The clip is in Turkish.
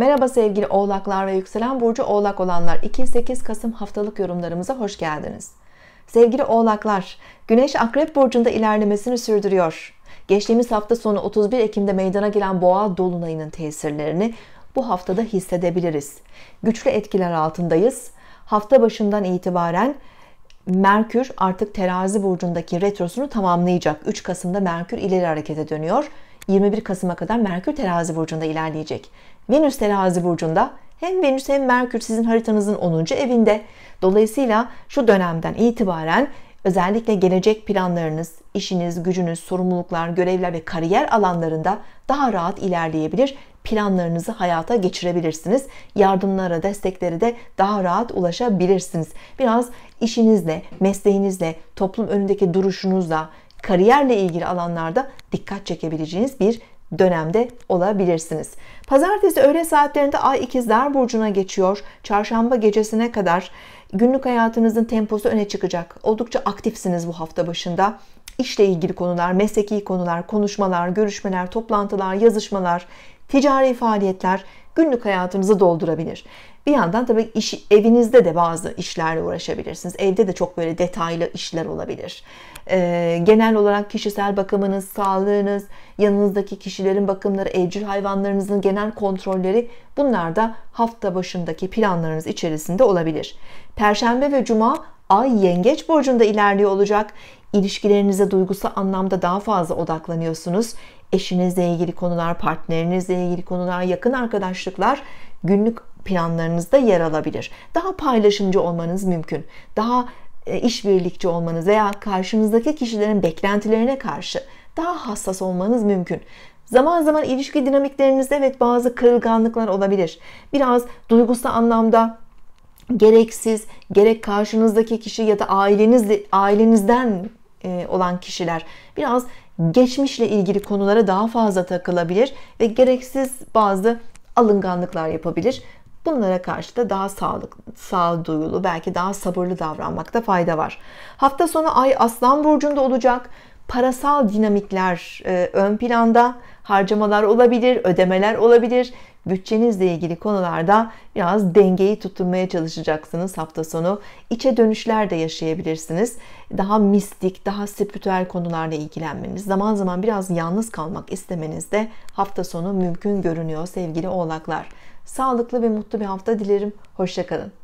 Merhaba sevgili oğlaklar ve yükselen burcu oğlak olanlar 2-8 Kasım haftalık yorumlarımıza hoş geldiniz. Sevgili oğlaklar, Güneş Akrep Burcu'nda ilerlemesini sürdürüyor. Geçtiğimiz hafta sonu 31 Ekim'de meydana gelen boğa dolunayının tesirlerini bu haftada hissedebiliriz. Güçlü etkiler altındayız. Hafta başından itibaren Merkür artık terazi burcundaki retrosunu tamamlayacak. 3 Kasım'da Merkür ileri harekete dönüyor 21 Kasım'a kadar Merkür terazi burcunda ilerleyecek. Venüs terazi burcunda hem Venüs hem Merkür sizin haritanızın 10. evinde. Dolayısıyla şu dönemden itibaren özellikle gelecek planlarınız, işiniz, gücünüz, sorumluluklar, görevler ve kariyer alanlarında daha rahat ilerleyebilir, planlarınızı hayata geçirebilirsiniz. Yardımlara, desteklere de daha rahat ulaşabilirsiniz. Biraz işinizle, mesleğinizle, toplum önündeki duruşunuzla, kariyerle ilgili alanlarda dikkat çekebileceğiniz bir dönemde olabilirsiniz. Pazartesi öğle saatlerinde Ay İkizler burcuna geçiyor. Çarşamba gecesine kadar günlük hayatınızın temposu öne çıkacak. Oldukça aktifsiniz bu hafta başında. İşle ilgili konular, mesleki konular, konuşmalar, görüşmeler, toplantılar, yazışmalar, ticari faaliyetler günlük hayatınızı doldurabilir. Bir yandan tabii iş, evinizde de bazı işlerle uğraşabilirsiniz. Evde de çok böyle detaylı işler olabilir. Ee, genel olarak kişisel bakımınız, sağlığınız, yanınızdaki kişilerin bakımları, evcil hayvanlarınızın genel kontrolleri bunlar da hafta başındaki planlarınız içerisinde olabilir. Perşembe ve cuma Ay yengeç burcunda ilerliyor olacak. İlişkilerinize duygusal anlamda daha fazla odaklanıyorsunuz. Eşinizle ilgili konular, partnerinizle ilgili konular, yakın arkadaşlıklar günlük planlarınızda yer alabilir. Daha paylaşımcı olmanız mümkün. Daha e, işbirlikçi olmanız veya karşınızdaki kişilerin beklentilerine karşı daha hassas olmanız mümkün. Zaman zaman ilişki dinamiklerinizde evet bazı kırılganlıklar olabilir. Biraz duygusal anlamda gereksiz gerek karşınızdaki kişi ya da aileniz ailenizden e, olan kişiler biraz geçmişle ilgili konulara daha fazla takılabilir ve gereksiz bazı alınganlıklar yapabilir. Bunlara karşı da daha sağlık, sağduyulu, belki daha sabırlı davranmakta fayda var. Hafta sonu ay Aslan burcunda olacak parasal dinamikler e, ön planda, harcamalar olabilir, ödemeler olabilir. Bütçenizle ilgili konularda biraz dengeyi tutturmaya çalışacaksınız hafta sonu. İçe dönüşler de yaşayabilirsiniz. Daha mistik, daha spiritüel konularla ilgilenmeniz, zaman zaman biraz yalnız kalmak istemeniz de hafta sonu mümkün görünüyor sevgili oğlaklar. Sağlıklı ve mutlu bir hafta dilerim. Hoşçakalın.